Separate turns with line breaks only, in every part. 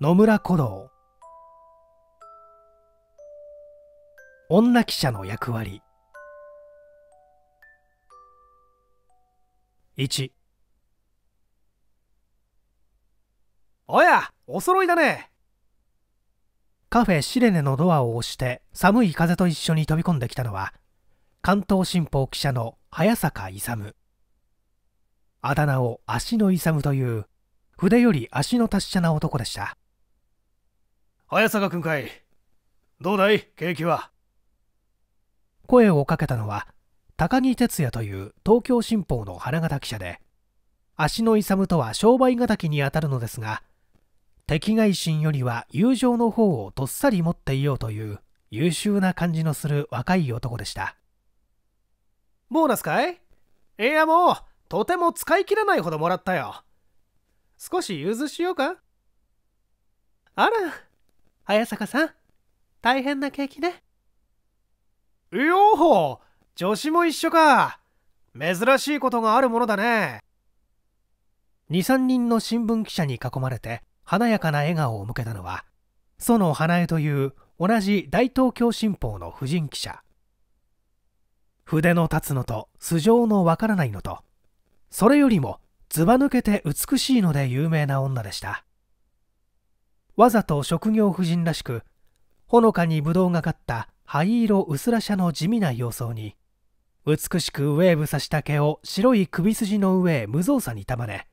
野村五郎女記者の役割1おやお揃いだねカフェシレネのドアを押して寒い風と一緒に飛び込んできたのは関東新報記者の早坂勇あだ名を足の勇という筆より足の達者な男でした早坂君かいどうだいケーキは声をかけたのは高木哲也という東京新報の花形記者で足の勇とは商売敵にあたるのですが敵外心よりは友情の方をどっさり持っていようという優秀な感じのする若い男でしたボーナスかいいやもうとても使い切らないほどもらったよ少し融通しようかあら
早坂さん、大変な景気ね。
よほ女子も一緒か。珍しいことがあるものだね。23人の新聞記者に囲まれて華やかな笑顔を向けたのは園花江という同じ大東京新報の婦人記者筆の立つのと素性のわからないのとそれよりもずば抜けて美しいので有名な女でしたわざと職業婦人らしくほのかにぶどうがかった灰色薄らしゃの地味な様相に美しくウェーブさした毛を白い首筋の上へ無造作に束ね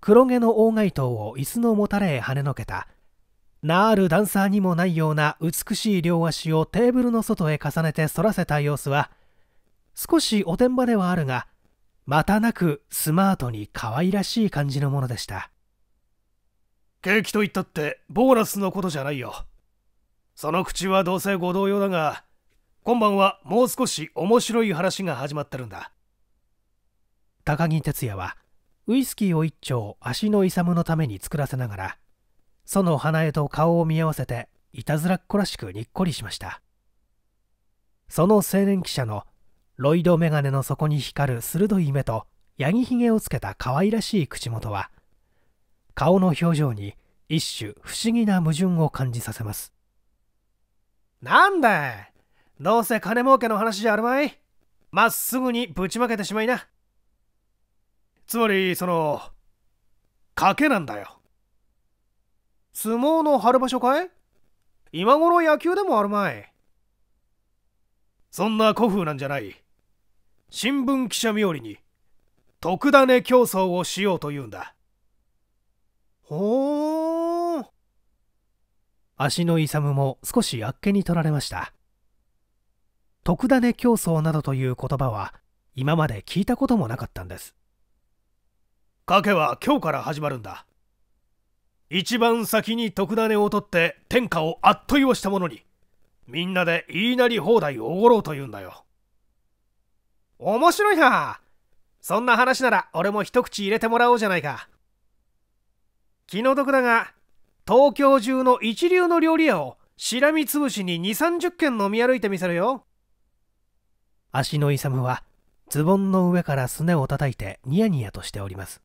黒毛の大街灯を椅子のもたれへ跳ねのけたなあるダンサーにもないような美しい両足をテーブルの外へ重ねて反らせた様子は少しおてんばではあるがまたなくスマートに可愛らしい感じのものでした景気と言ったってボーナスのことじゃないよその口はどうせご同様だが今晩はもう少し面白い話が始まってるんだ高木哲也はウイスキーを一丁足の勇のために作らせながらその花江と顔を見合わせていたずらっこらしくにっこりしましたその青年記者のロイド眼鏡の底に光る鋭い目とヤギひげをつけた可愛らしい口元は顔の表情に一種不思議な矛盾を感じさせますなんだどうせ金儲けの話じゃあるまいまっすぐにぶちまけてしまいなつまりその賭けなんだよ相撲の春場所かい今頃野球でもあるまいそんな古風なんじゃない新聞記者冥利に特ダネ競争をしようというんだほー足の勇も少しあっけに取られました特種競争などという言葉は今まで聞いたこともなかったんです賭けは今日から始まるんだ一番先に徳種を取って天下をあっというした者にみんなで言いなり放題おごろうと言うんだよ面白いなそんな話なら俺も一口入れてもらおうじゃないか気の毒だが東京中の一流の料理屋をしらみつぶしに2 3 0軒飲み歩いてみせるよ足の勇はズボンの上からすねを叩いてニヤニヤとしております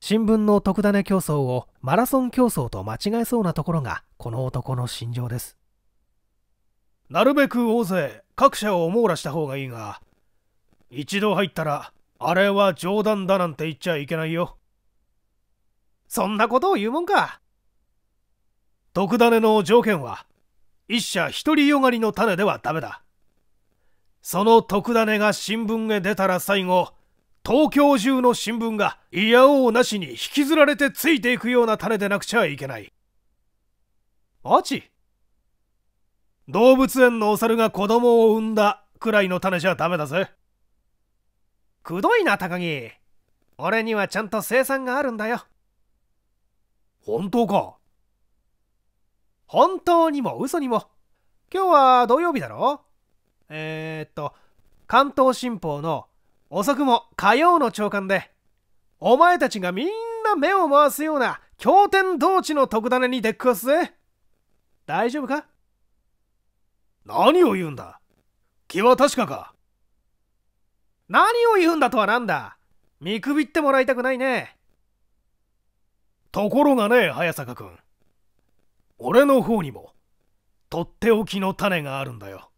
新聞の特ダネ競争をマラソン競争と間違えそうなところがこの男の心情ですなるべく大勢各社を網羅した方がいいが一度入ったらあれは冗談だなんて言っちゃいけないよそんなことを言うもんか特ダネの条件は一社一人よがりの種ではダメだその特ダネが新聞へ出たら最後東京中の新聞がいやおうなしに引きずられてついていくような種でなくちゃいけないマジ動物園のお猿が子供を産んだくらいの種じゃダメだぜくどいな高木俺にはちゃんと生産があるんだよ本当か本当にも嘘にも。今日は土曜日だろえー、っと、関東新報の遅くも火曜の朝刊で、お前たちがみんな目を回すような経典同地の特ダネに出っくわすぜ。大丈夫か何を言うんだ気は確かか何を言うんだとはなんだ見くびってもらいたくないね。ところがね早坂君俺の方にもとっておきの種があるんだよ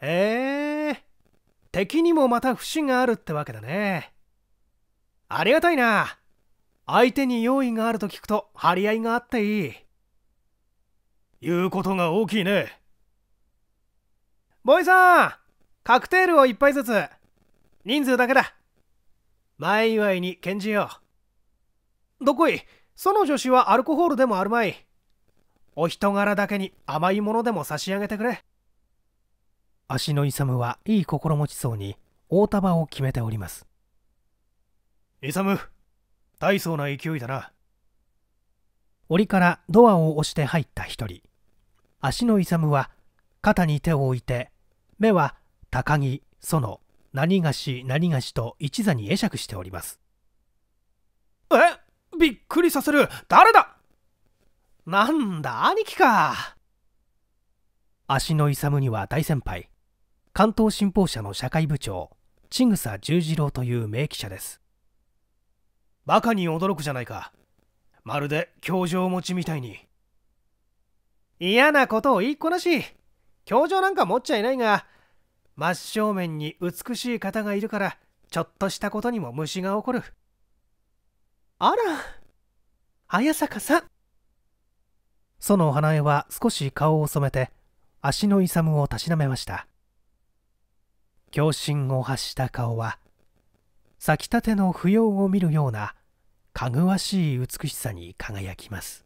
へえ敵にもまた節があるってわけだねありがたいな相手に用意があると聞くと張り合いがあっていい言うことが大きいねボイさんカクテールを1杯ずつ人数だけだ前祝いに献じようどこいその助手はアルコホールでもあるまいお人柄だけに甘いものでも差し上げてくれ足の勇はいい心持ちそうに大束を決めております勇大層な勢いだな檻からドアを押して入った一人足の勇は肩に手を置いて目は高木園何がし何がしと一座に会釈しておりますえっびっくりさせる誰だなんだ兄貴か足の勇には大先輩関東新報社の社会部長千草十次郎という名記者ですバカに驚くじゃないかまるで教場持ちみたいに嫌なことを言いっこなし教場なんか持っちゃいないが真正面に美しい方がいるからちょっとしたことにも虫が起こるあら、綾坂さん。その花江は少し顔を染めて、足の勇をたしなめました。狂心を発した顔は、咲きたての不要を見るような、かぐわしい美しさに輝きます。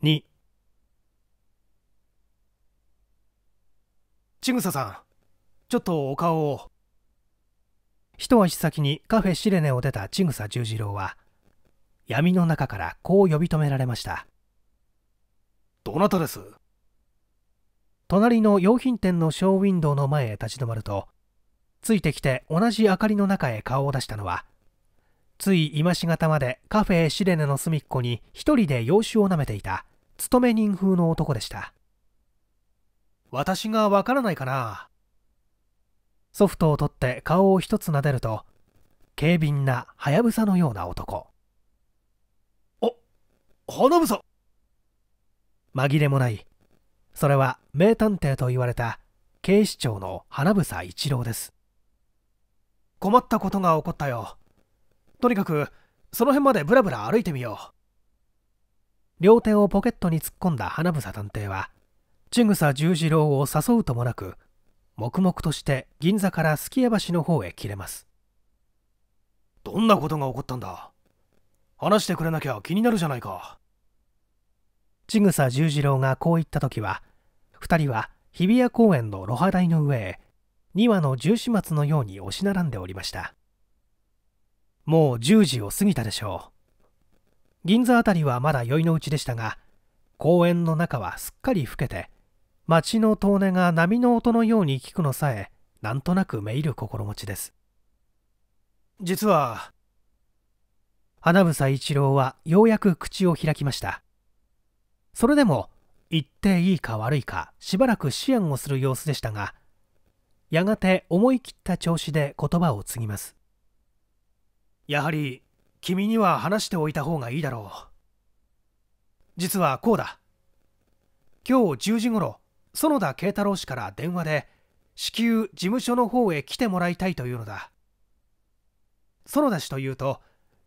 二。ちぐささん、ちょっとお顔を。一足先にカフェシレネを出た千草十次郎は闇の中からこう呼び止められましたどなたです隣の洋品店のショーウィンドウの前へ立ち止まるとついてきて同じ明かりの中へ顔を出したのはつい今しがたまでカフェシレネの隅っこに一人で洋酒を舐めていた勤め人風の男でした私がわからないかなソフトを取って顔を一つ撫でると軽便なはやぶさのような男お花房紛れもないそれは名探偵と言われた警視庁の花房一郎です困ったことが起こったよとにかくその辺までぶらぶら歩いてみよう両手をポケットに突っ込んだ花房探偵は千草十字郎を誘うともなく黙々として銀座からすき家橋の方へ切れますどんなことが起こったんだ話してくれなきゃ気になるじゃないか千草十次郎がこう言った時は2人は日比谷公園の露波台の上へ2羽の十四松のように押し並んでおりましたもう10時を過ぎたでしょう銀座辺りはまだ宵のうちでしたが公園の中はすっかり老けて町の遠音が波の音のように聞くのさえなんとなくめいる心持ちです実は花房一郎はようやく口を開きましたそれでも言っていいか悪いかしばらく思案をする様子でしたがやがて思い切った調子で言葉を継ぎますやはり君には話しておいた方がいいだろう実はこうだ今日10時ごろ園田慶太郎氏から電話で至急事務所の方へ来てもらいたいというのだ園田氏というと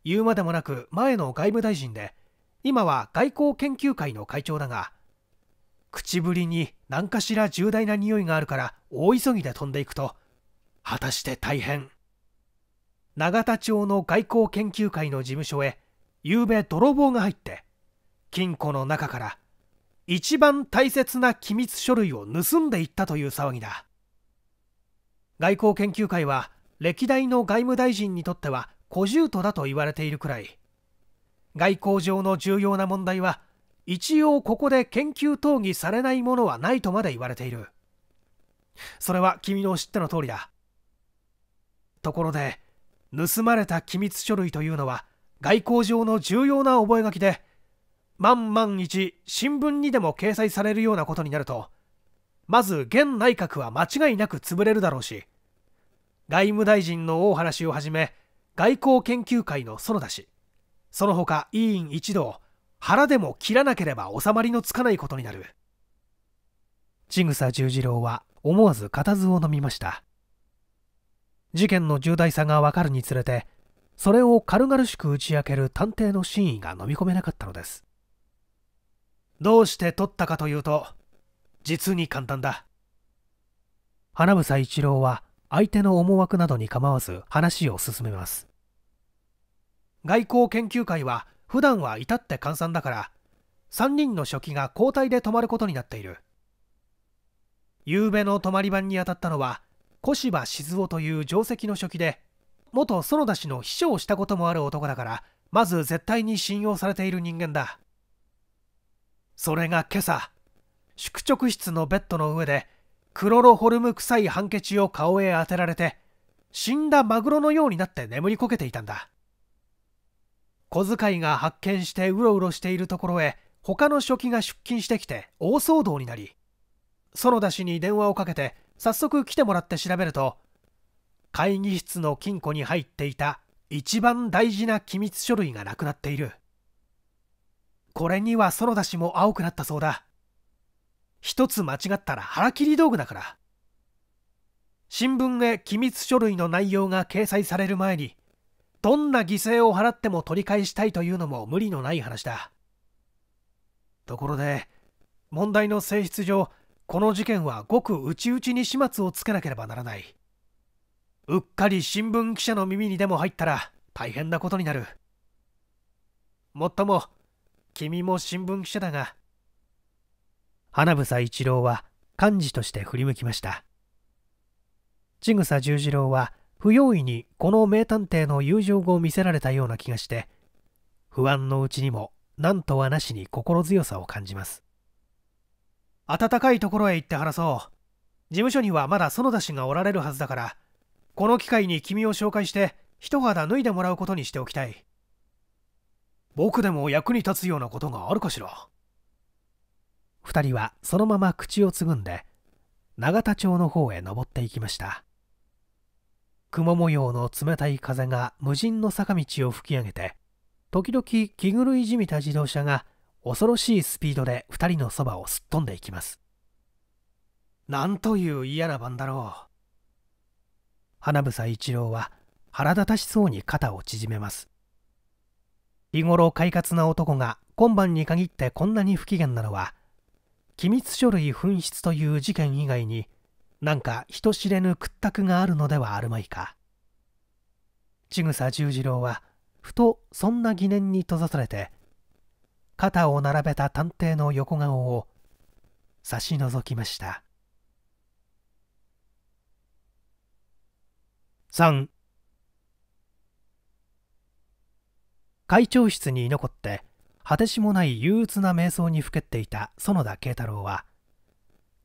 言うまでもなく前の外務大臣で今は外交研究会の会長だが口ぶりに何かしら重大な匂いがあるから大急ぎで飛んでいくと果たして大変永田町の外交研究会の事務所へ昨夜泥棒が入って金庫の中から一番大切な機密書類を盗んでいったという騒ぎだ外交研究会は歴代の外務大臣にとっては小獣都だと言われているくらい外交上の重要な問題は一応ここで研究討議されないものはないとまで言われているそれは君の知っての通りだところで盗まれた機密書類というのは外交上の重要な覚書で万万一新聞にでも掲載されるようなことになるとまず現内閣は間違いなく潰れるだろうし外務大臣の大原氏をはじめ外交研究会の園田氏その他委員一同腹でも切らなければ収まりのつかないことになる千草十次郎は思わず固唾を飲みました事件の重大さが分かるにつれてそれを軽々しく打ち明ける探偵の真意が飲み込めなかったのですどうして取ったかというと実に簡単だ花房一郎は相手の思惑などに構わず話を進めます外交研究会は普段は至って閑散だから3人の書記が交代で泊まることになっている夕べの泊まり番に当たったのは小芝静雄という定石の書記で元園田氏の秘書をしたこともある男だからまず絶対に信用されている人間だそれが今朝宿直室のベッドの上でクロロホルム臭いハンケチを顔へ当てられて死んだマグロのようになって眠りこけていたんだ小遣いが発見してうろうろしているところへ他の書記が出勤してきて大騒動になり園田氏に電話をかけて早速来てもらって調べると会議室の金庫に入っていた一番大事な機密書類がなくなっているこれにはソロダも青くなったそうだ一つ間違ったら腹切り道具だから新聞へ機密書類の内容が掲載される前にどんな犠牲を払っても取り返したいというのも無理のない話だところで問題の性質上この事件はごく内々に始末をつけなければならないうっかり新聞記者の耳にでも入ったら大変なことになるもっとも君も新聞記者だが花房一郎は幹事として振り向きました千草十次郎は不用意にこの名探偵の友情を見せられたような気がして不安のうちにも何とはなしに心強さを感じます暖かいところへ行って話そう事務所にはまだ園田氏がおられるはずだからこの機会に君を紹介して一肌脱いでもらうことにしておきたい僕でも役に立つようなことがあるかしら2人はそのまま口をつぐんで永田町の方へ登っていきました雲模様の冷たい風が無人の坂道を吹き上げて時々ぐ狂いじみた自動車が恐ろしいスピードで2人のそばをすっ飛んでいきますなんという嫌な番だろう花房一郎は腹立たしそうに肩を縮めます日頃快活な男が今晩に限ってこんなに不機嫌なのは機密書類紛失という事件以外になんか人知れぬ屈託があるのではあるまいか千草十次郎はふとそんな疑念に閉ざされて肩を並べた探偵の横顔を差し覗きました3会長室に居残って果てしもない憂鬱な瞑想にふけっていた園田慶太郎は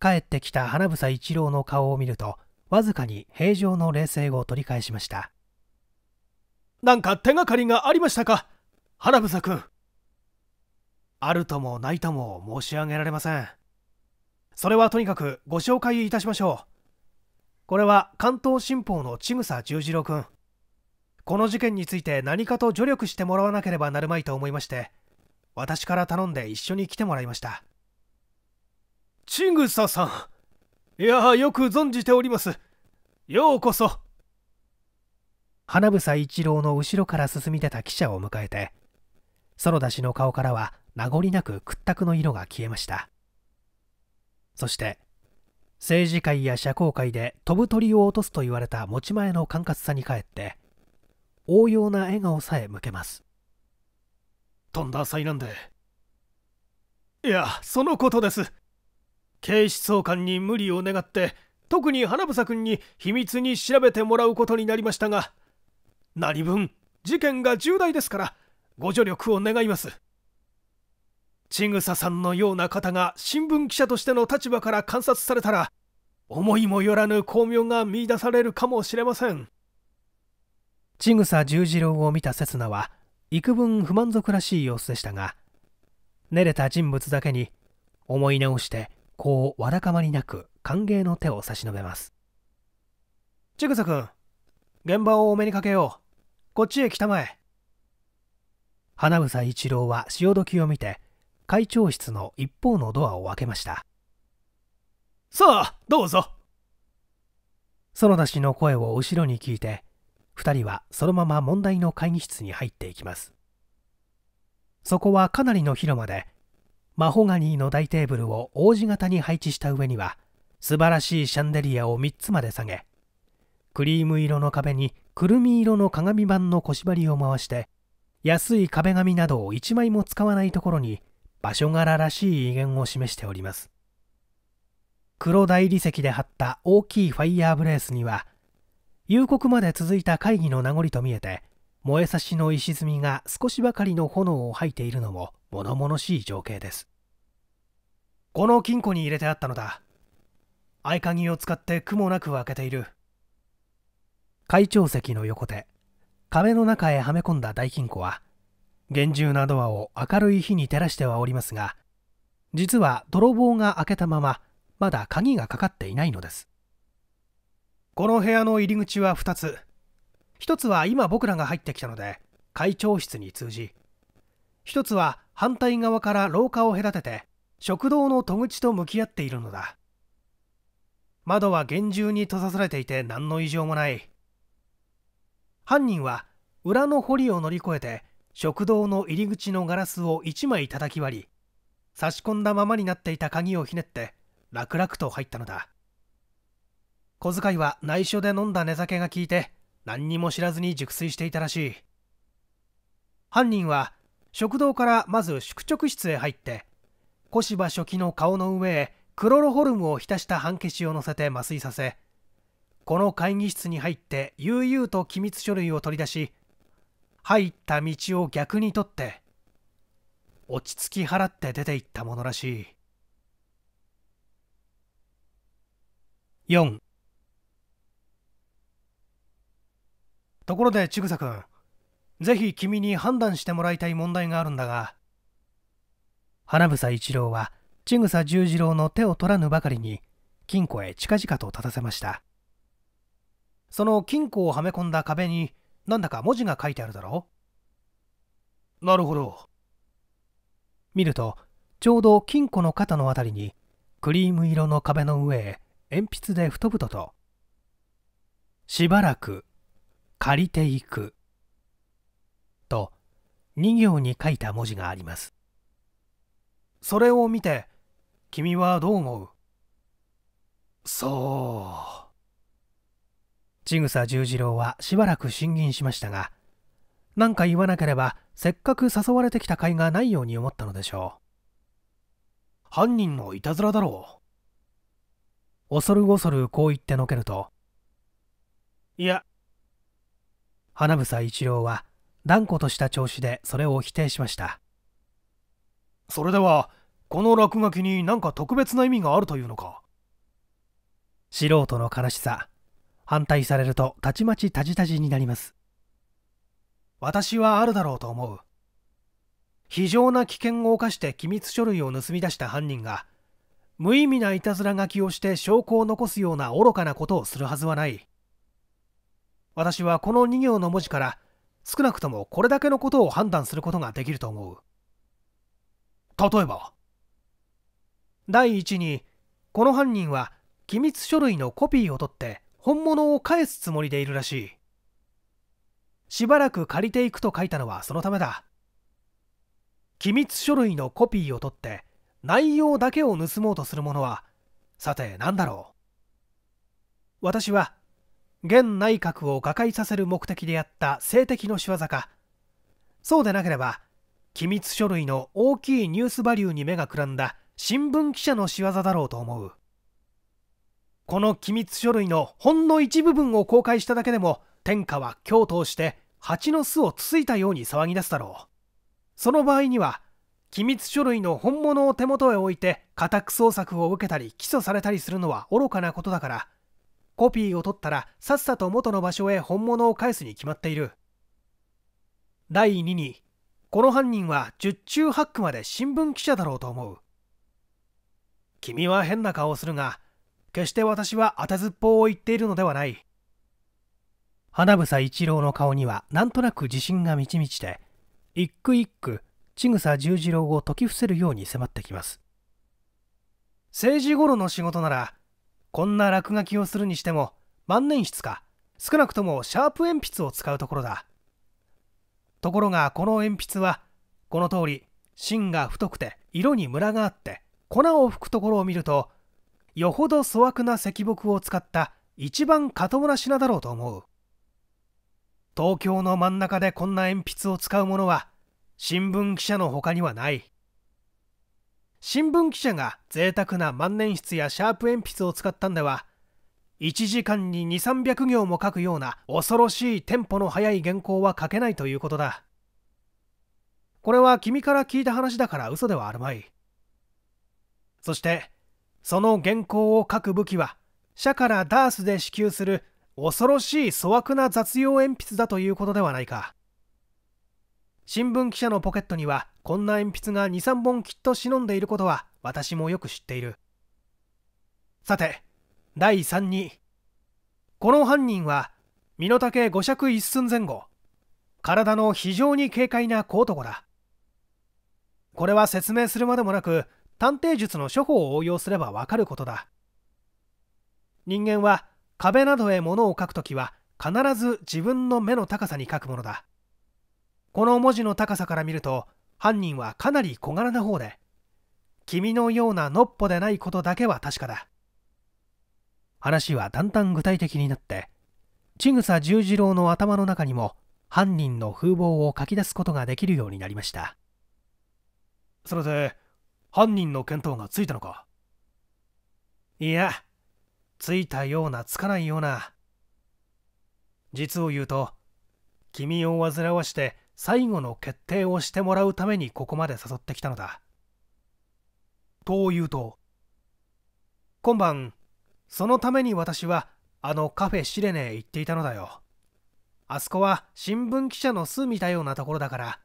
帰ってきた花房一郎の顔を見るとわずかに平常の冷静を取り返しましたなんか手がかりがありましたか花房君あるともないとも申し上げられませんそれはとにかくご紹介いたしましょうこれは関東新報の千草十次郎君この事件について何かと助力してもらわなければなるまいと思いまして私から頼んで一緒に来てもらいましたチングサさんいやよく存じておりますようこそ花房一郎の後ろから進み出た記者を迎えて園田氏の顔からは名残なく屈託の色が消えましたそして政治界や社交界で飛ぶ鳥を落とすと言われた持ち前の管轄さに帰って応用な笑顔さえ向けますとんだ災難でいやそのことです警視総監に無理を願って特に花房君に秘密に調べてもらうことになりましたが何分事件が重大ですからご助力を願います千草さんのような方が新聞記者としての立場から観察されたら思いもよらぬ巧妙が見いだされるかもしれません千草十次郎を見た刹那は幾分不満足らしい様子でしたが練れた人物だけに思い直してこうわだかまりなく歓迎の手を差し伸べます千草君現場をお目にかけようこっちへ来たまえ花房一郎は潮時を見て会長室の一方のドアを開けましたさあどうぞ園田氏の声を後ろに聞いて2人はそのまま問題の会議室に入っていきますそこはかなりの広間でマホガニーの大テーブルを王子型に配置した上には素晴らしいシャンデリアを3つまで下げクリーム色の壁にくるみ色の鏡板の腰張りを回して安い壁紙などを1枚も使わないところに場所柄らしい威厳を示しております黒大理石で貼った大きいファイヤーブレースには夕刻まで続いた会議の名残と見えて燃えさしの石積みが少しばかりの炎を吐いているのも物々しい情景ですこの金庫に入れてあったのだ合鍵を使って苦もなく開けている会長席の横手壁の中へはめ込んだ大金庫は厳重なドアを明るい日に照らしてはおりますが実は泥棒が開けたまままだ鍵がかかっていないのですこの部屋の入り口は2つ1つは今僕らが入ってきたので会長室に通じ1つは反対側から廊下を隔てて食堂の戸口と向き合っているのだ窓は厳重に閉ざされていて何の異常もない犯人は裏の堀を乗り越えて食堂の入り口のガラスを1枚叩き割り差し込んだままになっていた鍵をひねって楽々と入ったのだ小遣いは内緒で飲んだ寝酒が効いて何にも知らずに熟睡していたらしい犯人は食堂からまず宿直室へ入って小芝初期の顔の上へクロロホルムを浸した半消しを乗せて麻酔させこの会議室に入って悠々と機密書類を取り出し入った道を逆に取って落ち着き払って出て行ったものらしい4ところで千草君ぜひ君に判断してもらいたい問題があるんだが花房一郎は千草十次郎の手を取らぬばかりに金庫へ近々と立たせましたその金庫をはめ込んだ壁になんだか文字が書いてあるだろうなるほど見るとちょうど金庫の肩のあたりにクリーム色の壁の上へ鉛筆で太々と「しばらく借りていくと2行に書いた文字がありますそれを見て君はどう思うそう千草十次郎はしばらく審議しましたが何か言わなければせっかく誘われてきた甲斐がないように思ったのでしょう犯人のいたずらだろう恐る恐るこう言ってのけるといや花房一郎は断固とした調子でそれを否定しましたそれではこの落書きに何か特別な意味があるというのか素人の悲しさ反対されるとたちまちタジタジになります私はあるだろうと思う非常な危険を冒して機密書類を盗み出した犯人が無意味ないたずら書きをして証拠を残すような愚かなことをするはずはない私はこの2行の文字から少なくともこれだけのことを判断することができると思う例えば第一にこの犯人は機密書類のコピーを取って本物を返すつもりでいるらしいしばらく借りていくと書いたのはそのためだ機密書類のコピーを取って内容だけを盗もうとするものはさて何だろう私は現内閣を瓦解させる目的であった性的の仕業かそうでなければ機密書類の大きいニュースバリューに目がくらんだ新聞記者の仕業だろうと思うこの機密書類のほんの一部分を公開しただけでも天下は京都をして蜂の巣をつついたように騒ぎ出すだろうその場合には機密書類の本物を手元へ置いて家宅捜索を受けたり起訴されたりするのは愚かなことだからコピーを取ったらさっさと元の場所へ本物を返すに決まっている第2にこの犯人は十中八九まで新聞記者だろうと思う君は変な顔をするが決して私は当てずっぽうを言っているのではない花房一郎の顔にはなんとなく自信が満ち満ちて一句一句千草十次郎を説き伏せるように迫ってきます政治頃の仕事ならこんな落書きをするにしても万年筆か少なくともシャープ鉛筆を使うところだところがこの鉛筆はこの通り芯が太くて色にムラがあって粉を吹くところを見るとよほど粗悪な石木を使った一番過当な品だろうと思う東京の真ん中でこんな鉛筆を使うものは新聞記者の他にはない新聞記者が贅沢な万年筆やシャープ鉛筆を使ったんでは1時間に2300行も書くような恐ろしいテンポの速い原稿は書けないということだこれは君から聞いた話だから嘘ではあるまいそしてその原稿を書く武器は社からダースで支給する恐ろしい粗悪な雑用鉛筆だということではないか新聞記者のポケットにはこんな鉛筆が23本きっと忍んでいることは私もよく知っているさて第3にこの犯人は身の丈五尺一寸前後体の非常に軽快な小男だこれは説明するまでもなく探偵術の処方を応用すればわかることだ人間は壁などへ物を書くときは必ず自分の目の高さに書くものだこの文字の高さから見ると犯人はかなり小柄な方で君のようなのっぽでないことだけは確かだ話はだんだん具体的になって千草十次郎の頭の中にも犯人の風貌を書き出すことができるようになりましたそれで犯人の見当がついたのかいやついたようなつかないような実を言うと君を煩わして最後の決定をしてもらうためにここまで誘ってきたのだ。と言うと今晩そのために私はあのカフェシレネへ行っていたのだよ。あそこは新聞記者の巣みたようなところだから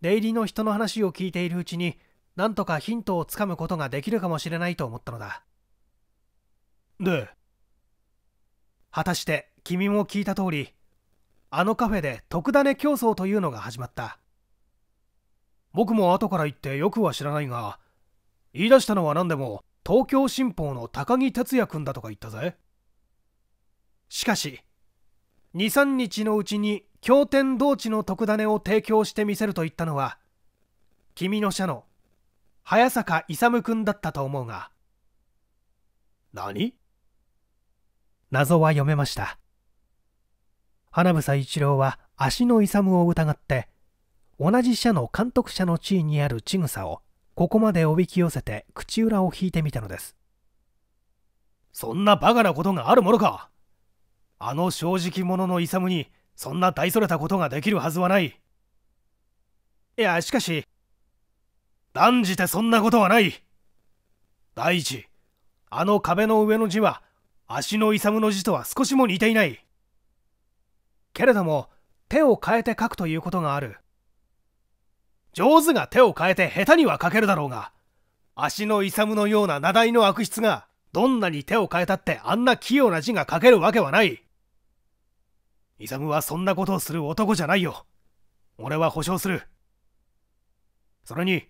出入りの人の話を聞いているうちになんとかヒントをつかむことができるかもしれないと思ったのだ。で果たして君も聞いた通りあのカフェで特ダネ競争というのが始まった僕も後から言ってよくは知らないが言い出したのは何でも東京新報の高木哲也君だとか言ったぜしかし23日のうちに経典同地の特ダネを提供してみせると言ったのは君の社の早坂勇君だったと思うが何謎は読めました花房一郎は足の勇を疑って同じ社の監督者の地位にある千草をここまでおびき寄せて口裏を引いてみたのですそんなバカなことがあるものかあの正直者の勇にそんな大それたことができるはずはないいやしかし断じてそんなことはない第一あの壁の上の字は足の勇の字とは少しも似ていないけれども手を変えて書くということがある上手が手を変えて下手には書けるだろうが足の勇のような名題の悪質がどんなに手を変えたってあんな器用な字が書けるわけはない勇はそんなことをする男じゃないよ俺は保証するそれに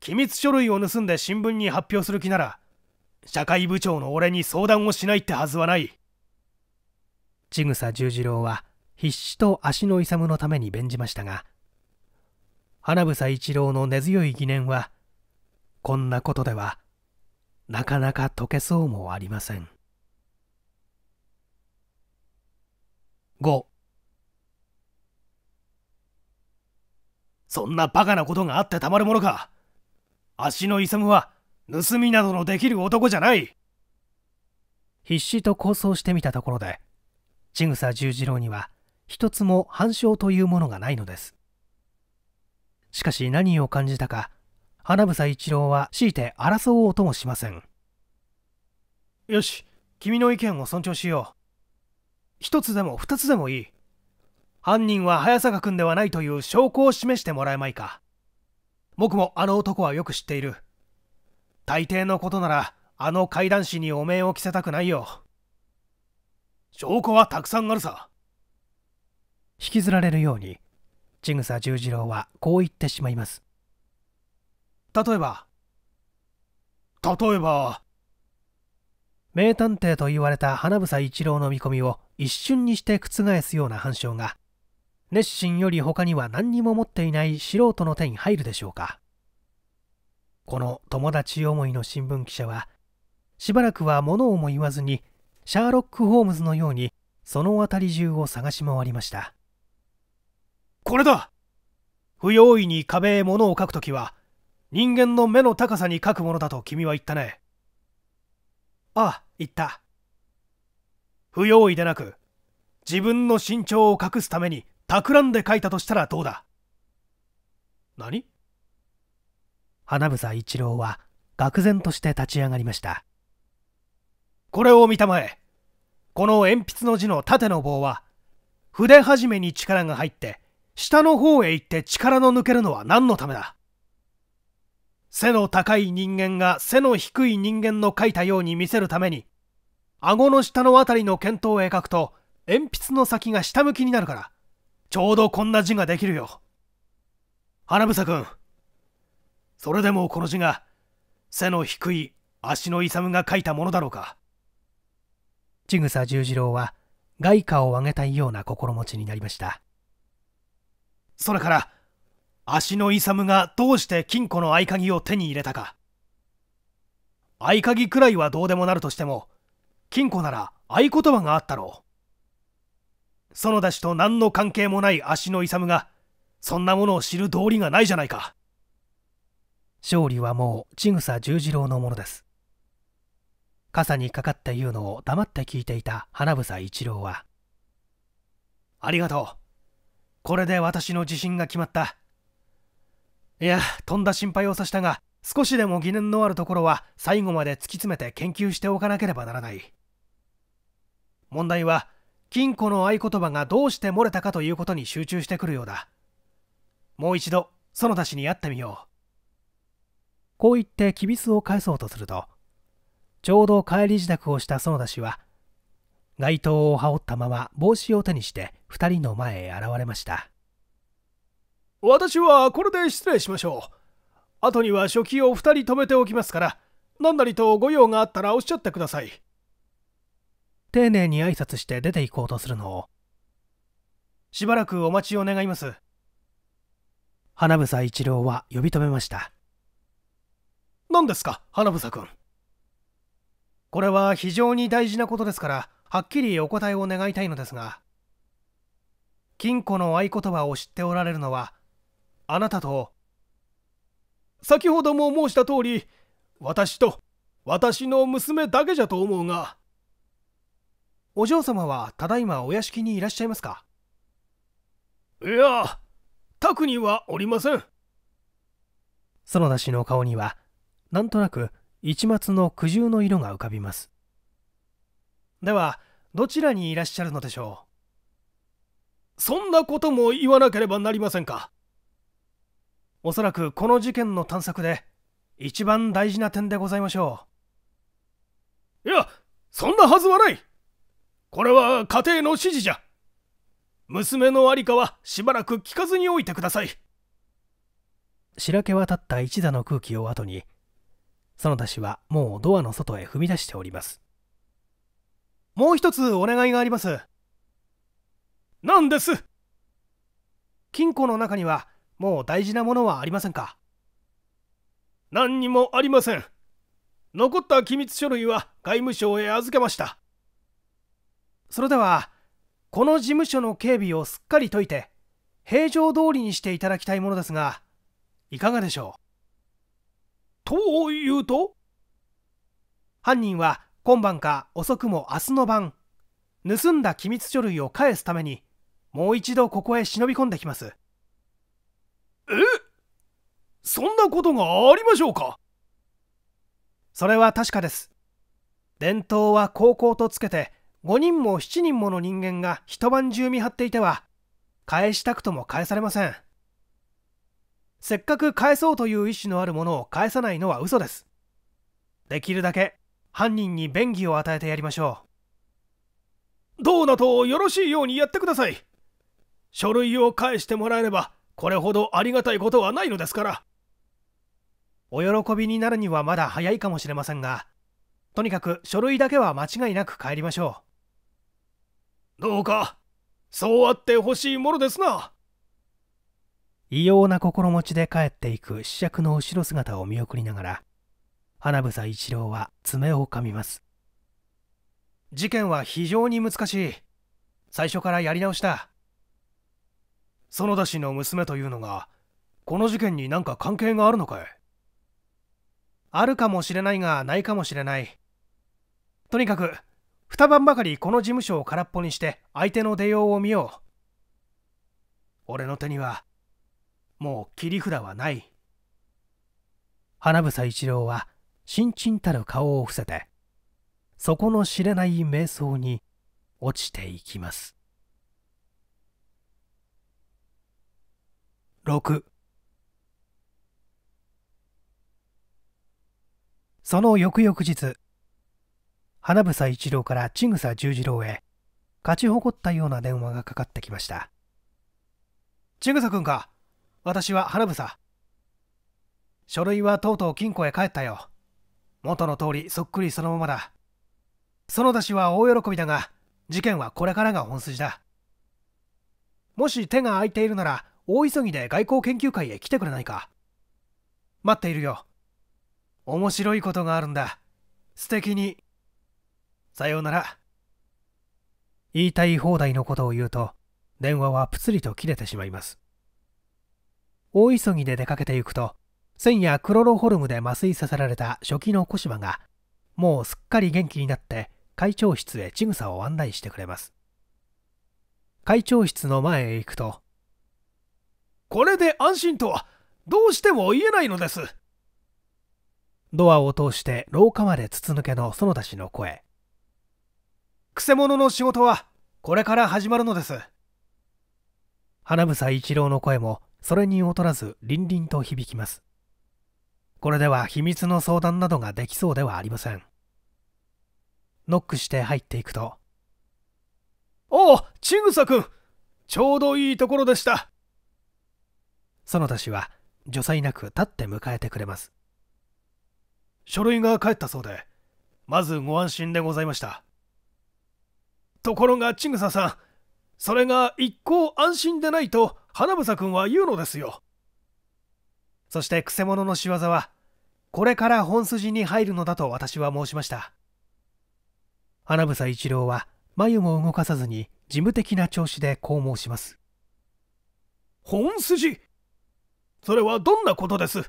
機密書類を盗んで新聞に発表する気なら社会部長の俺に相談をしないってはずはない千草十次郎は必死と足の勇のために弁じましたが花房一郎の根強い疑念はこんなことではなかなか解けそうもありません5そんなバカなことがあってたまるものか足の勇は盗みなどのできる男じゃない必死と構想してみたところで千草十次郎には一つも反証というものがないのですしかし何を感じたか花房一郎は強いて争おうともしませんよし君の意見を尊重しよう一つでも二つでもいい犯人は早坂君ではないという証拠を示してもらえまいか僕もあの男はよく知っている大抵のことならあの怪談師にお面を着せたくないよ証拠はたくさんあるさ引きずられるように千草十次郎はこう言ってしまいます例えば例えば名探偵と言われた花房一郎の見込みを一瞬にして覆すような反証が熱心より他には何にも持っていない素人の手に入るでしょうかこの友達思いの新聞記者はしばらくは物をも言わずにシャーロック・ホームズのようにその辺り中を探し回りましたこれだ不用意に壁へ物を描くときは、人間の目の高さに描くものだと君は言ったね。ああ、言った。不用意でなく、自分の身長を隠すために企んで書いたとしたらどうだ何花房一郎は愕然として立ち上がりました。これを見たまえ。この鉛筆の字の縦の棒は、筆始めに力が入って、下の方へ行って力の抜けるのは何のためだ背の高い人間が背の低い人間の書いたように見せるために顎の下の辺りの見当を描くと鉛筆の先が下向きになるからちょうどこんな字ができるよ花房君それでもこの字が背の低い足の勇が書いたものだろうか千草十次郎は外貨をあげたいような心持ちになりましたそれから足の勇がどうして金庫の合鍵を手に入れたか合鍵くらいはどうでもなるとしても金庫なら合言葉があったろう園田氏と何の関係もない足の勇がそんなものを知る道理がないじゃないか勝利はもう千草十次郎のものです傘にかかって言うのを黙って聞いていた花房一郎はありがとうこれで私の自信が決まったいやとんだ心配をさしたが少しでも疑念のあるところは最後まで突き詰めて研究しておかなければならない問題は金庫の合言葉がどうして漏れたかということに集中してくるようだもう一度園田氏に会ってみようこう言ってきびすを返そうとするとちょうど帰り支度をした園田氏は街灯を羽織ったまま帽子を手にして2人の前へ現れました私はこれで失礼しましょう後には書記を2人止めておきますから何なりとご用があったらおっしゃってください丁寧に挨拶して出て行こうとするのをしばらくお待ちを願います花房一郎は呼び止めました何ですか花房君これは非常に大事なことですからはっきりお答えを願いたいのですが金庫の合言葉を知っておられるのはあなたと先ほども申した通り私と私の娘だけじゃと思うがお嬢様はただいまお屋敷にいらっしゃいますかいや宅にはおりません園田氏の顔にはなんとなく一抹の苦渋の色が浮かびますではどちらにいらっしゃるのでしょうそんなことも言わなければなりませんかおそらくこの事件の探索で一番大事な点でございましょういやそんなはずはないこれは家庭の指示じゃ娘の在りかはしばらく聞かずにおいてください白毛は立った一座の空気を後に園田氏はもうドアの外へ踏み出しておりますもう一つお願いがあります。何です金庫の中にはもう大事なものはありませんか何にもありません。残った機密書類は外務省へ預けました。それでは、この事務所の警備をすっかり解いて、平常通りにしていただきたいものですが、いかがでしょうというと犯人は今晩か遅くも明日の晩盗んだ機密書類を返すためにもう一度ここへ忍び込んできますえそんなことがありましょうかそれは確かです伝統は高校とつけて5人も7人もの人間が一晩中見張っていては返したくとも返されませんせっかく返そうという意思のあるものを返さないのは嘘ですできるだけ犯人に便宜を与えてやりましょうどうなとよろしいようにやってください書類を返してもらえればこれほどありがたいことはないのですからお喜びになるにはまだ早いかもしれませんがとにかく書類だけは間違いなく帰りましょうどうかそうあってほしいものですな異様な心持ちで帰っていく子爵の後ろ姿を見送りながら花房一郎は爪を噛みます事件は非常に難しい最初からやり直した園田氏の娘というのがこの事件に何か関係があるのかいあるかもしれないがないかもしれないとにかく二晩ばかりこの事務所を空っぽにして相手の出ようを見よう俺の手にはもう切り札はない花房一郎はしんちんたる顔を伏せて底の知れない瞑想に落ちていきます六。その翌々日花房一郎から千草十次郎へ勝ち誇ったような電話がかかってきました千草君か私は花房書類はとうとう金庫へ帰ったよ元の通りそっくりそのままだ園田氏は大喜びだが事件はこれからが本筋だもし手が空いているなら大急ぎで外交研究会へ来てくれないか待っているよ面白いことがあるんだ素敵にさようなら言いたい放題のことを言うと電話はプツリと切れてしまいます大急ぎで出かけていくと先やクロロホルムで麻酔させられた初期の小芝がもうすっかり元気になって会長室へ千草を案内してくれます会長室の前へ行くとこれで安心とはどうしても言えないのですドアを通して廊下まで筒抜けの園田氏の声くせ者の仕事はこれから始まるのです花房一郎の声もそれに劣らず凛々と響きますこれでは秘密の相談などができそうではありませんノックして入っていくとおお千草君ちょうどいいところでした園田氏は除災なく立って迎えてくれます書類が返ったそうでまずご安心でございましたところが千草さんそれが一向安心でないと花房君は言うのですよそしてくせ者の仕業は、これから本筋に入るのだと私は申しました。花房一郎は眉も動かさずに事務的な調子でこう申します。本筋それはどんなことです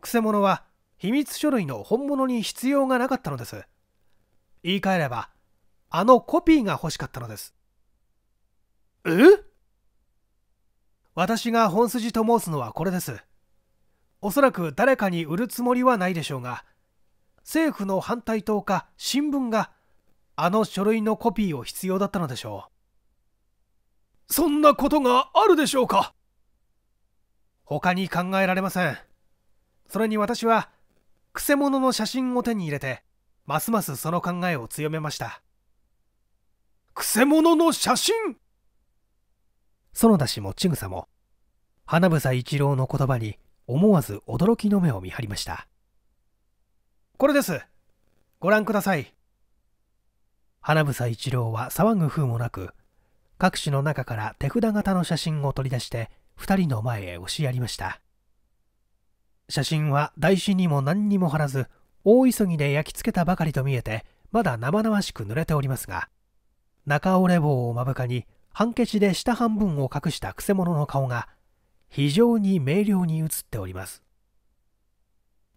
くせ者は秘密書類の本物に必要がなかったのです。言い換えれば、あのコピーが欲しかったのです。え私が本筋と申すのはこれです。おそらく誰かに売るつもりはないでしょうが、政府の反対党か新聞が、あの書類のコピーを必要だったのでしょう。そんなことがあるでしょうか他に考えられません。それに私は、くせ者の写真を手に入れて、ますますその考えを強めました。くせ者の写真園田氏も千草も花房一郎の言葉に思わず驚きの目を見張りましたこれですご覧ください花房一郎は騒ぐ風もなく各紙の中から手札型の写真を取り出して2人の前へ押しやりました写真は台紙にも何にも貼らず大急ぎで焼き付けたばかりと見えてまだ生々しく濡れておりますが中折れ棒を目深に半ケチで下半分を隠したくせ者の顔が非常に明瞭に映っております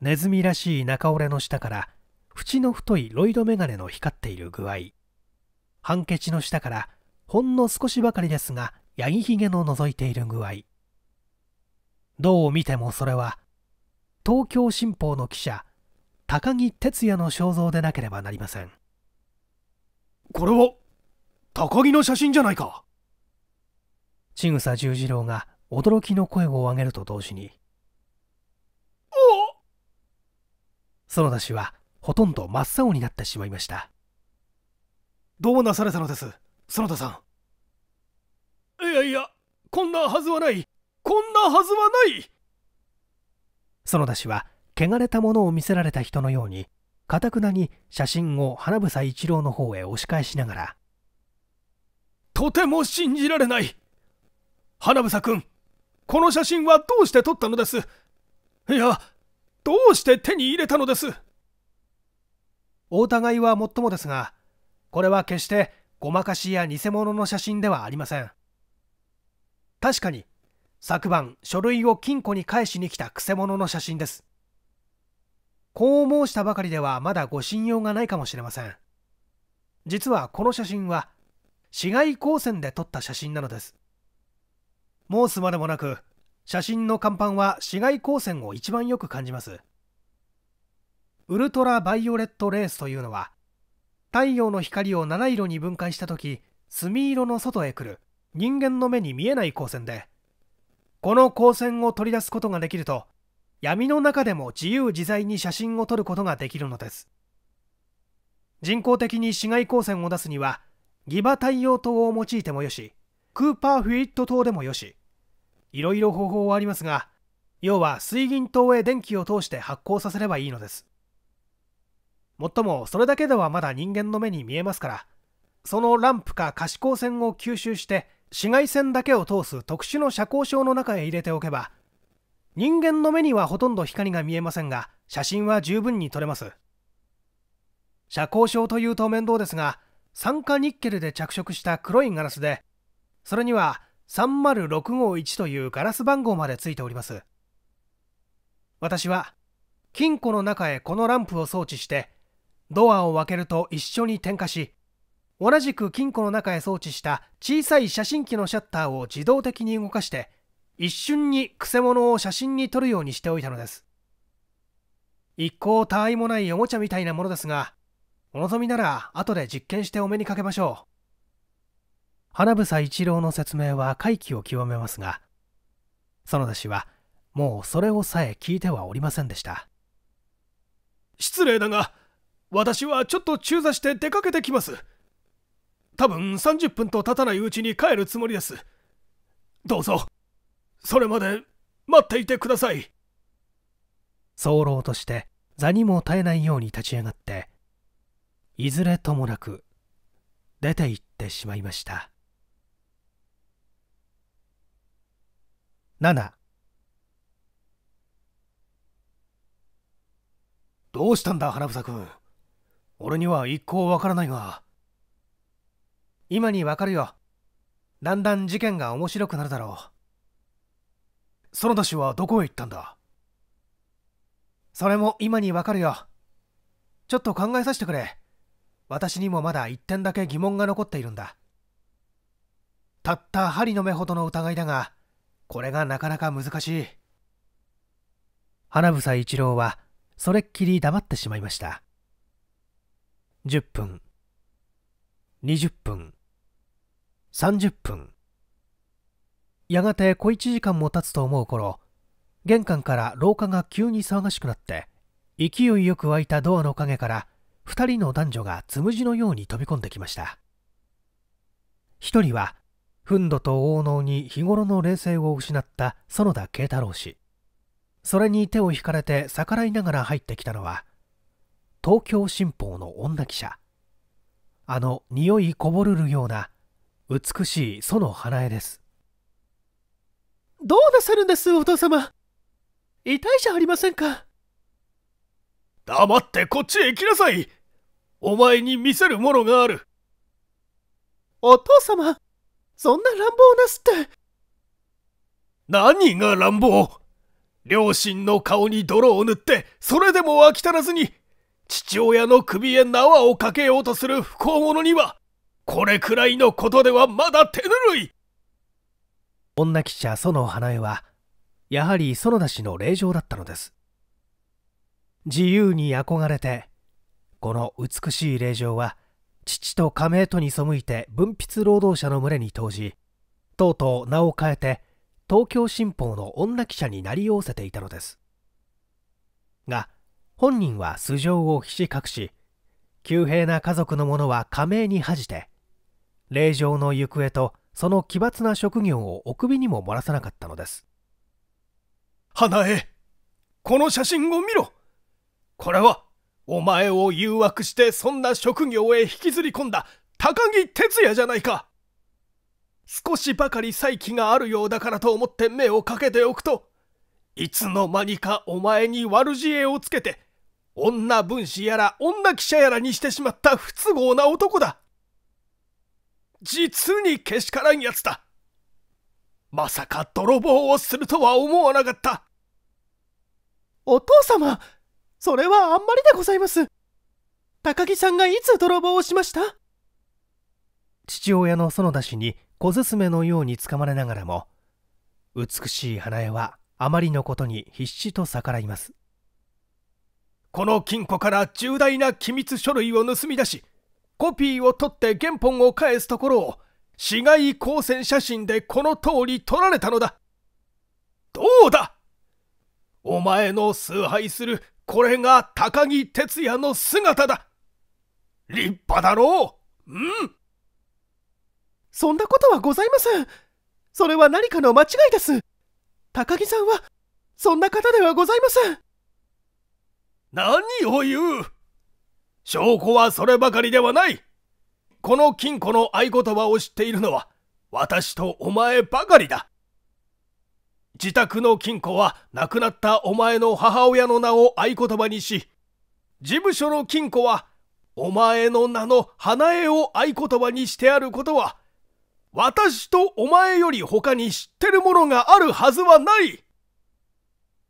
ネズミらしい中折れの下から縁の太いロイドメガネの光っている具合半ケチの下からほんの少しばかりですがヤギひげの覗いている具合どう見てもそれは東京新報の記者高木哲也の肖像でなければなりませんこれは高木の写真じゃないか千草十次郎が驚きの声を上げると同時に園田氏はほとんど真っ青になってしまいましたどうなされたのです園田さんいやいやこんなはずはないこんなはずはない園田氏は汚れたものを見せられた人のようにかたくなに写真を花房一郎の方へ押し返しながらとても信じられない花房君この写真はどうして撮ったのですいやどうして手に入れたのですお疑いはもっともですがこれは決してごまかしや偽物の写真ではありません確かに昨晩書類を金庫に返しに来たくせ者の写真ですこう申したばかりではまだご信用がないかもしれません実はこの写真は市街光線で撮った写真なのです申すまでもなく写真の甲板は市街光線を一番よく感じますウルトラバイオレットレースというのは太陽の光を七色に分解した時墨色の外へ来る人間の目に見えない光線でこの光線を取り出すことができると闇の中でも自由自在に写真を撮ることができるのです人工的に紫外光線を出すにはギバ太陽灯を用いてもよしクーパーフィット灯でもよしいろいろ方法はありますが要は水銀灯へ電気を通して発光させればいいのですもっともそれだけではまだ人間の目に見えますからそのランプか可視光線を吸収して紫外線だけを通す特殊の遮光症の中へ入れておけば人間の目にはほとんど光が見えませんが写真は十分に撮れます遮光症というと面倒ですが酸化ニッケルで着色した黒いガラスでそれには30651というガラス番号までついております私は金庫の中へこのランプを装置してドアを開けると一緒に点火し同じく金庫の中へ装置した小さい写真機のシャッターを自動的に動かして一瞬にくせ者を写真に撮るようにしておいたのです一向他愛もないおもちゃみたいなものですがお望みなら後で実験してお目にかけましょう花房一郎の説明は回帰を極めますが園田氏はもうそれをさえ聞いてはおりませんでした失礼だが私はちょっと中座して出かけてきます多分30分と経たないうちに帰るつもりですどうぞそれまで待っていてください早漏として座にも耐えないように立ち上がっていずれともなく出て行ってしまいました7どうしたんだ花房君俺には一向わからないが今にわかるよだんだん事件が面白くなるだろう園田氏はどこへ行ったんだそれも今にわかるよちょっと考えさせてくれ私にもまだ一点だけ疑問が残っているんだたった針の目ほどの疑いだがこれがなかなか難しい花房一郎はそれっきり黙ってしまいました10分20分30分やがて小1時間も経つと思う頃玄関から廊下が急に騒がしくなって勢いよく開いたドアの陰から2人の男女がつむじのように飛び込んできました1人は憤怒と王能に日頃の冷静を失った園田慶太郎氏それに手を引かれて逆らいながら入ってきたのは東京新報の女記者あの匂いこぼるるような美しい園花江です
どうなさるんですお父様遺体ゃありませんか黙ってこっちへ来なさいお前に見せるものがあるお父様そんな乱暴なすって何が乱暴
両親の顔に泥を塗ってそれでも飽き足らずに父親の首へ縄をかけようとする不幸者にはこれくらいのことではまだ手ぬるい女記者園花江はやはり園田氏の令嬢だったのです自由に憧れてこの美しい令場は父と加盟とに背いて文筆労働者の群れに投じとうとう名を変えて東京新報の女記者になりおうせていたのですが本人は素性をひし隠し急兵な家族の者は加盟に恥じて令場の行方とその奇抜な職業をお首にも漏らさなかったのです花江この写真を見ろこれはお前を誘惑してそんな職業へ引きずり込んだ高木哲也じゃないか少しばかり再起があるようだからと思って目をかけておくといつの間にかお前に悪知恵をつけて女分子やら女記者やらにしてしまった不都合な男だ実にけしからんやつだまさか泥棒をするとは思わなかった
お父様それはあんまりでございます。高木さんがいつ泥棒をしました
父親の園田氏に小娘のようにつかまれながらも、美しい花江はあまりのことに必死と逆らいます。この金庫から重大な機密書類を盗み出し、コピーを取って原本を返すところを、市街光線写真でこの通り撮られたのだ。どうだお前の崇拝するこれが高木哲也の姿だ
立派だろううんそんなことはございませんそれは何かの間違いです高木さんはそんな方ではございません何を言う
証拠はそればかりではないこの金庫の合言葉を知っているのは私とお前ばかりだ自宅の金庫は亡くなったお前の母親の名を合言葉にし事務所の金庫はお前の名の花絵を合言葉にしてあることは私とお前より他に知ってるものがあるはずはない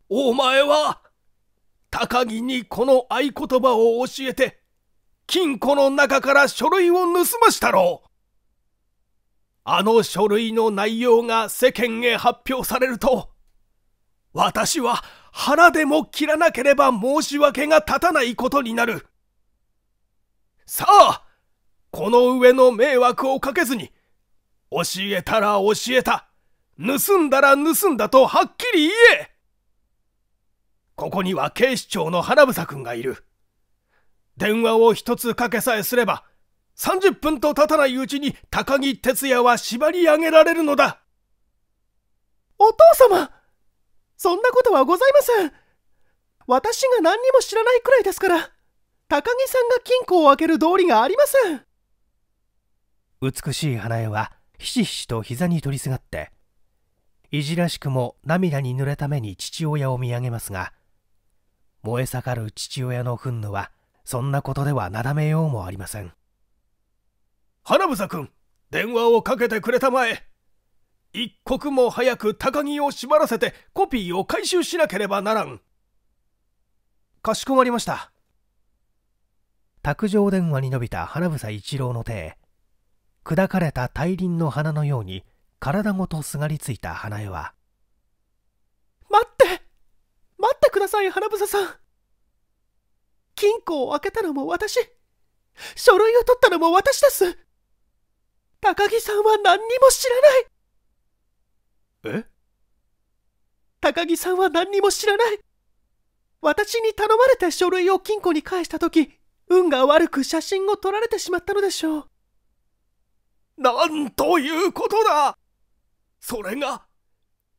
お前は高木にこの合言葉を教えて金庫の中から書類を盗ましたろうあの書類の内容が世間へ発表されると、私は腹でも切らなければ申し訳が立たないことになる。さあ、この上の迷惑をかけずに、教えたら教えた、盗んだら盗んだとはっきり言えここには警視庁の花房君がいる。電話を一つかけさえすれば、30分と経たないうちに高木哲也は縛
り上げられるのだお父様そんなことはございません私が何にも知らないくらいですから高木さんが金庫を開ける道理がありません
美しい花江はひしひしと膝に取りすがっていじらしくも涙に濡れた目に父親を見上げますが燃え盛る父親の憤怒はそんなことではなだめようもありません花房君電話をかけてくれたまえ一刻も早く高木を縛らせてコピーを回収しなければならんかしこまりました卓上電話に伸びた花房一郎の手砕かれた大輪の花のように体ごとすがりついた花江は
待って待ってください花房さん金庫を開けたのも私書類を取ったのも私です高木さんは何にも知らないえ高木さんは何にも知らない私に頼まれて書類を金庫に返した時運が悪く写真を撮られてしまったのでしょうなんということだそれが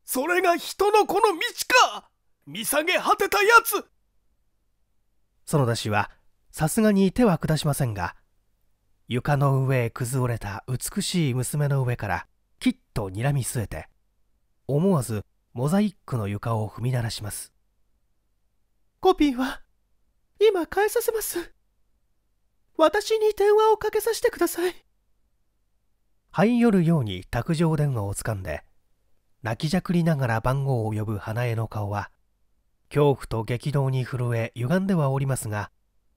それが人の子の道か
見下げ果てたやつ園田氏はさすがに手は下しませんが床の上へ崩れた美しい娘の上からきっと睨み据えて思わずモザイックの床を踏み鳴らしま
すコピーは今返させます私に電話をかけさせてください
灰寄るように卓上電話をつかんで泣きじゃくりながら番号を呼ぶ花江の顔は恐怖と激動に震え歪んではおりますが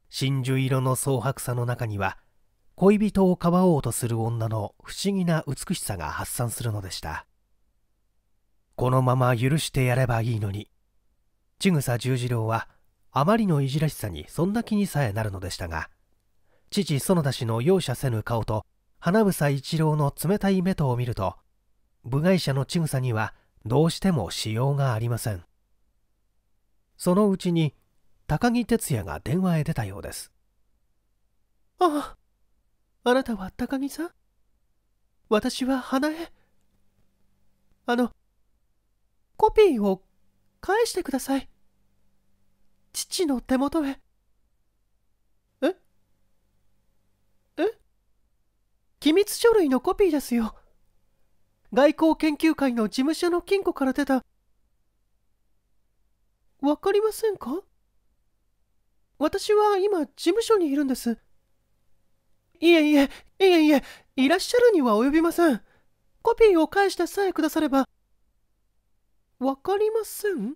真珠色の蒼白さの中には恋人をかばおうとする女の不思議な美しさが発散するのでしたこのまま許してやればいいのに千草十次郎はあまりのいじらしさにそんな気にさえなるのでしたが父園田氏の容赦せぬ顔と花房一郎の冷たい目とを見ると部外者の千草にはどうしてもしようがありませんそのうちに高木哲也が電話へ出たようです
あああなたは高木さん私は花江。あの、コピーを返してください。父の手元へ。ええ機密書類のコピーですよ。外交研究会の事務所の金庫から出た。わかりませんか私は今事務所にいるんです。いえいえ、いえいえ、いらっしゃるには及びません。コピーを返してさえくだされば。わかりません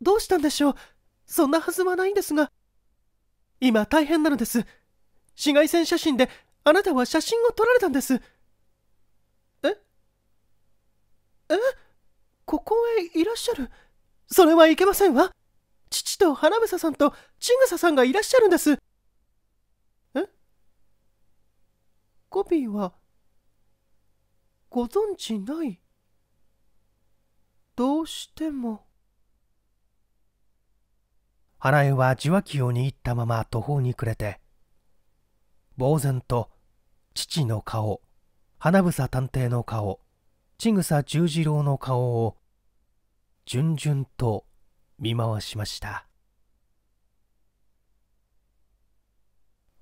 どうしたんでしょうそんなはずはないんですが。今大変なのです。紫外線写真であなたは写真を撮られたんです。ええここへいらっしゃるそれはいけませんわ。父と花房さんと千草さんがいらっしゃるんです。コビーはご存知ないどうしても
花江は受話器を握ったまま途方に暮れて呆然と父の顔花房探偵の顔千草十次郎の顔を順々と見回しました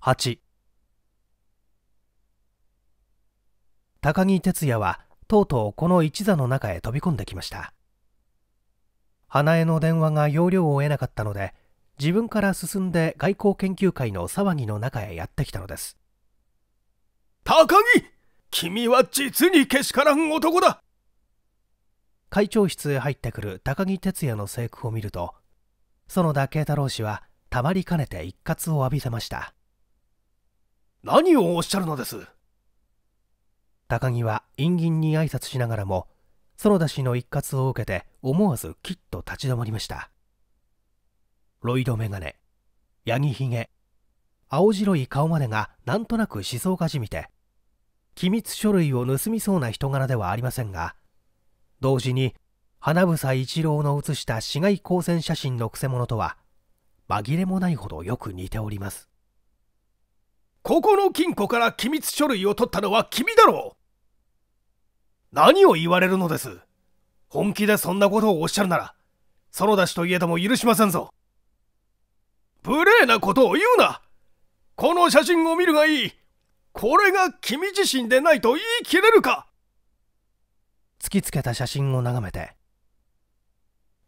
8高木哲也はとうとうこの一座の中へ飛び込んできました花江の電話が要領を得なかったので自分から進んで外交研究会の騒ぎの中へやってきたのです高木君は実にけしからん男だ会長室へ入ってくる高木哲也の制服を見ると園田慶太郎氏はたまりかねて一喝を浴びせました何をおっしゃるのです高木は陰銀に挨拶しながらも園田氏の一喝を受けて思わずきっと立ち止まりましたロイドメガネヤギヒゲ青白い顔までがなんとなく思想かじみて機密書類を盗みそうな人柄ではありませんが同時に花房一郎の写した市街光線写真のくせ者とは紛れもないほどよく似ておりますここの金庫から機密書類を取ったのは君だろう何を言われるのです本気でそんなことをおっしゃるなら、園田氏といえども許しませんぞ。無礼なことを言うなこの写真を見るがいいこれが君自身でないと言い切れるか突きつけた写真を眺めて。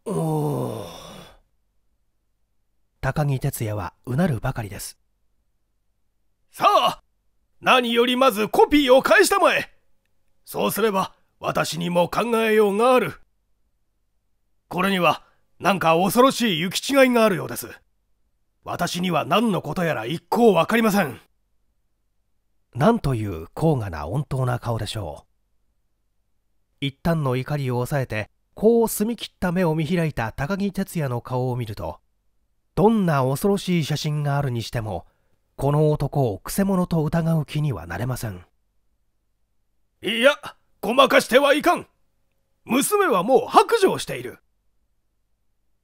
おお。高木哲也はうなるばかりです。さあ、何よりまずコピーを返したまえ。そうすれば、私にも考えようがある。これには、なんか恐ろしい行き違いがあるようです。私には何のことやら一向わかりません。なんという高価な温当な顔でしょう。一旦の怒りを抑えて、こう澄み切った目を見開いた高木哲也の顔を見ると、どんな恐ろしい写真があるにしても、この男をくせ者と疑う気にはなれませんいやごまかしてはいかん娘はもう白状している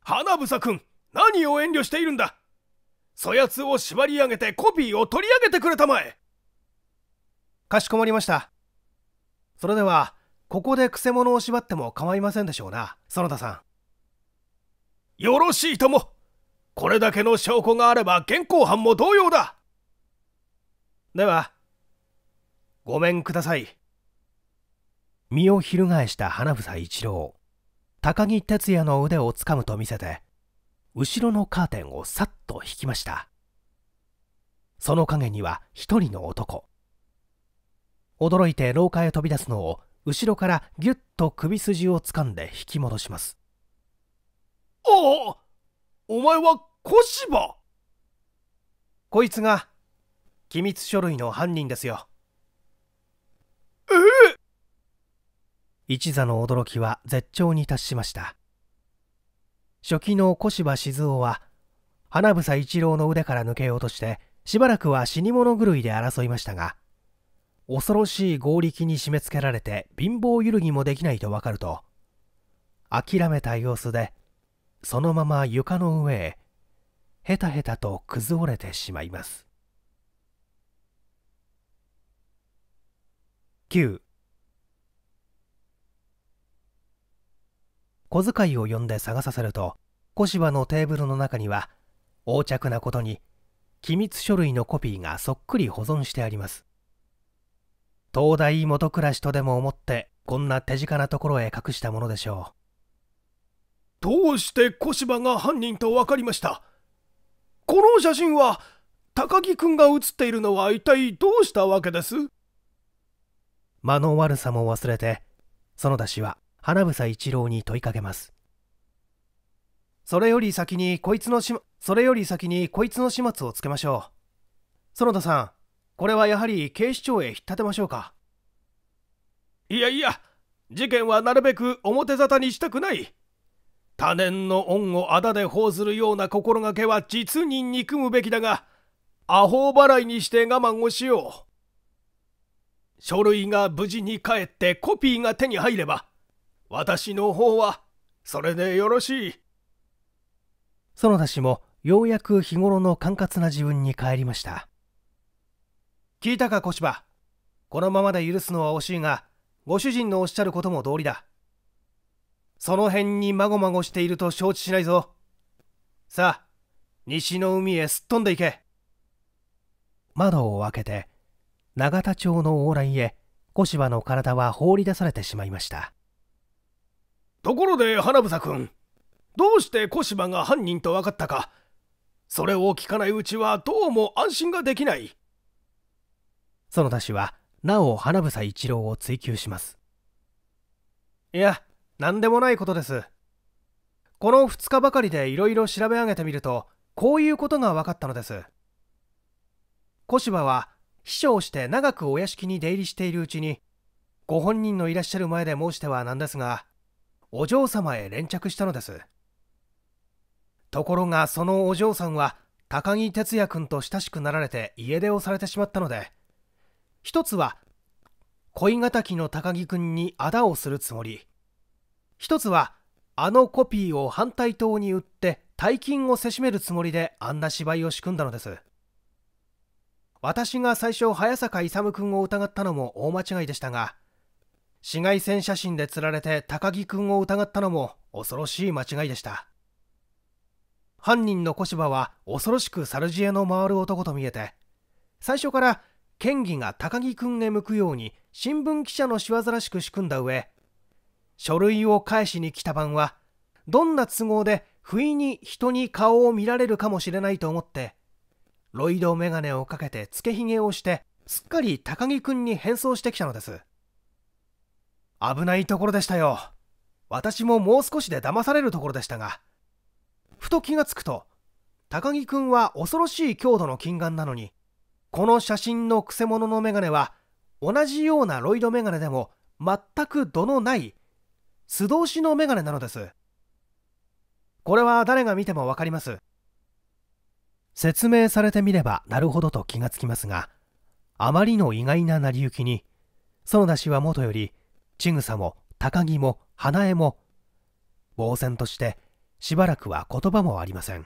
花房君何を遠慮しているんだそやつを縛り上げてコピーを取り上げてくれたまえかしこまりましたそれではここでくせ者を縛っても構いませんでしょうな園田さんよろしいともこれだけの証拠があれば現行犯も同様だではごめんください身を翻した花房一郎高木哲也の腕をつかむと見せて後ろのカーテンをさっと引きましたその陰には一人の男驚いて廊下へ飛び出すのを後ろからぎゅっと首筋をつかんで引き戻します
ああお前は小芝こ
いつが機密書類の犯人ですよえ一座の驚きは絶頂に達しました初期の小芝静雄は花房一郎の腕から抜けようとしてしばらくは死に物狂いで争いましたが恐ろしい合力に締め付けられて貧乏揺るぎもできないと分かると諦めた様子でそのまま床の上へへたへたと崩れてしまいます9小遣いを呼んで探させると小芝のテーブルの中には横着なことに機密書類のコピーがそっくり保存してあります東大元暮らしとでも思ってこんな手近なところへ隠したものでしょうどうして小芝が犯人と分かりましたこの写真は高木君が写っているのは一体どうしたわけです間の悪さも忘れて園田氏は花房一郎に問いかけますそれより先にこいつのし、それより先にこいつの始末をつけましょう園田さんこれはやはり警視庁へ引っ立てましょうかいやいや事件はなるべく表沙汰にしたくない他年の恩をあだで報ずるような心がけは実に憎むべきだがアホ払いにして我慢をしよう書類が無事に帰ってコピーが手に入れば私の方はそれでよろしい園田氏もようやく日頃の管轄な自分に帰りました聞いたか小芝このままで許すのは惜しいがご主人のおっしゃることも道理だその辺にまごまごしていると承知しないぞさあ西の海へすっ飛んでいけ窓を開けて永田町の往来へ小芝の体は放り出されてしまいましたところで花房君どうして小芝が犯人と分かったかそれを聞かないうちはどうも安心ができない園田氏はなお花房一郎を追及しますいや何でもないことですこの2日ばかりでいろいろ調べ上げてみるとこういうことが分かったのです小芝は秘書をして長くお屋敷に出入りしているうちにご本人のいらっしゃる前で申してはなんですがお嬢様へ連着したのですところがそのお嬢さんは高木哲也君と親しくなられて家出をされてしまったので一つは恋敵の高木君にあだをするつもり一つはあのコピーを反対党に売って大金をせしめるつもりであんな芝居を仕組んだのです私が最初早坂勇君を疑ったのも大間違いでしたが紫外線写真で釣られて高木君を疑ったのも恐ろしい間違いでした犯人の小芝は恐ろしく猿知恵の回る男と見えて最初から県議が高木君へ向くように新聞記者の仕業らしく仕組んだ上書類を返しに来た晩はどんな都合で不意に人に顔を見られるかもしれないと思ってロイドメガネをかけてつけひげをしてすっかり高木くんに変装してきたのです危ないところでしたよ私ももう少しで騙されるところでしたがふと気がつくと高木くんは恐ろしい強度の金眼なのにこの写真のくせ者のメガネは同じようなロイドメガネでも全く度のない素通しのメガネなのですこれは誰が見ても分かります説明されてみればなるほどと気がつきますがあまりの意外な成り行きに園田氏はもとより千草も高木も花江も呆然としてしばらくは言葉もありません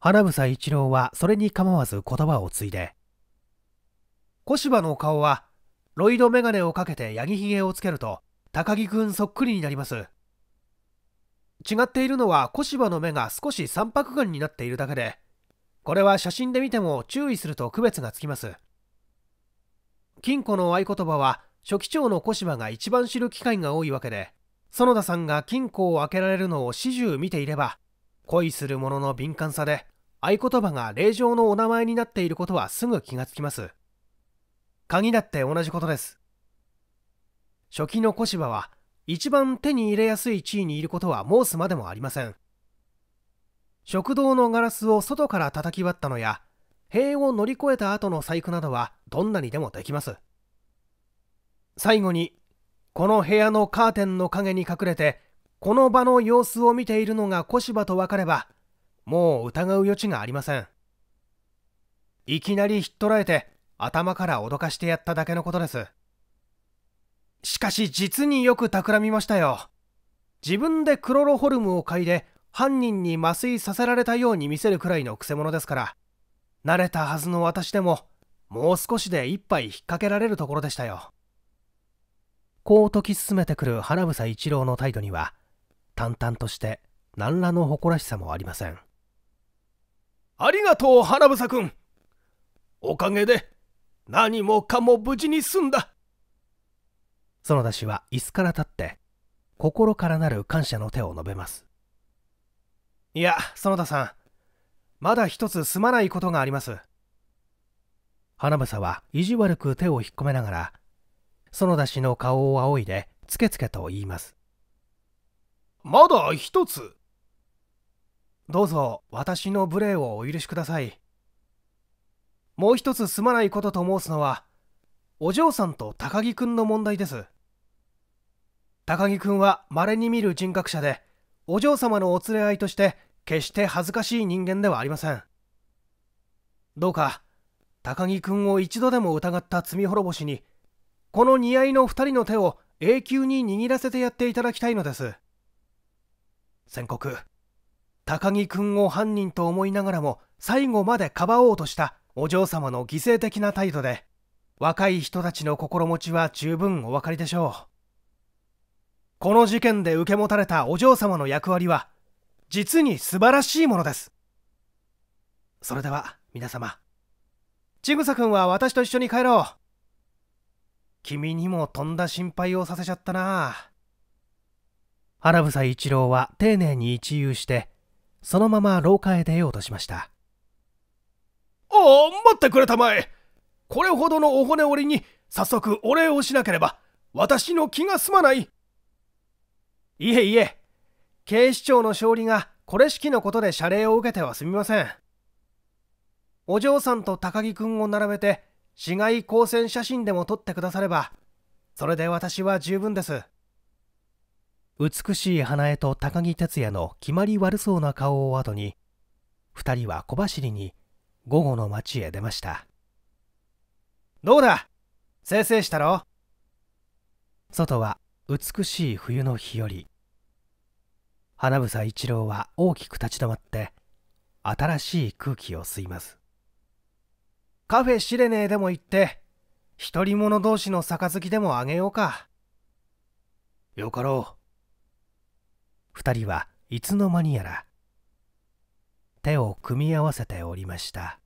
花房一郎はそれに構わず言葉を継いで小芝の顔はロイド眼鏡をかけてヤギひげをつけると高木くんそっくりになります違っているのは小芝の目が少し三白眼になっているだけで、これは写真で見ても注意すると区別がつきます。金庫の合言葉は、初期長の小芝が一番知る機会が多いわけで、園田さんが金庫を開けられるのを始終見ていれば、恋する者の敏感さで、合言葉が霊場のお名前になっていることはすぐ気がつきます。鍵だって同じことです。初期の小芝は、一番手に入れやすい地位にいることは申すまでもありません食堂のガラスを外から叩き割ったのや塀を乗り越えた後の細工などはどんなにでもできます最後にこの部屋のカーテンの陰に隠れてこの場の様子を見ているのが小芝と分かればもう疑う余地がありませんいきなりひっ捕らえて頭から脅かしてやっただけのことですしかし実によく企みましたよ自分でクロロホルムを嗅いで犯人に麻酔させられたように見せるくらいのくせ者ですから慣れたはずの私でももう少しで一杯引っ掛けられるところでしたよこう解き進めてくる花房一郎の態度には淡々として何らの誇らしさもありませんありがとう花房君おかげで何もかも無事に済んだ園田氏は椅子から立って心からなる感謝の手を述べますいや園田さんまだ一つすまないことがあります花房は意地悪く手を引っ込めながら園田氏の顔を仰いでつけつけと言いますまだ一つどうぞ私の無礼をお許しくださいもう一つすまないことと申すのはお嬢さんと高木くんの問題です高木君は稀に見る人格者でお嬢様のお連れ合いとして決して恥ずかしい人間ではありませんどうか高木君を一度でも疑った罪滅ぼしにこの似合いの2人の手を永久に握らせてやっていただきたいのです宣告高木君を犯人と思いながらも最後までかばおうとしたお嬢様の犠牲的な態度で若い人たちの心持ちは十分お分かりでしょうこの事件で受け持たれたお嬢様の役割は実に素晴らしいものですそれでは皆様千草君は私と一緒に帰ろう君にもとんだ心配をさせちゃったな花房一郎は丁寧に一遊してそのまま廊下へ出ようとしましたああ待ってくれたまえこれほどのお骨折りに早速お礼をしなければ私の気が済まないいえいえ警視庁の勝利がこれ式のことで謝礼を受けてはすみませんお嬢さんと高木君を並べて市街光線写真でも撮ってくださればそれで私は十分です美しい花江と高木哲也の決まり悪そうな顔を後に二人は小走りに午後の町へ出ましたどうだせいせいしたろ外は美しい冬の日より花房一郎は大きく立ち止まって新しい空気を吸いますカフェシレネーでも行って独り者同士の杯でもあげようかよかろう二人はいつの間にやら手を組み合わせておりました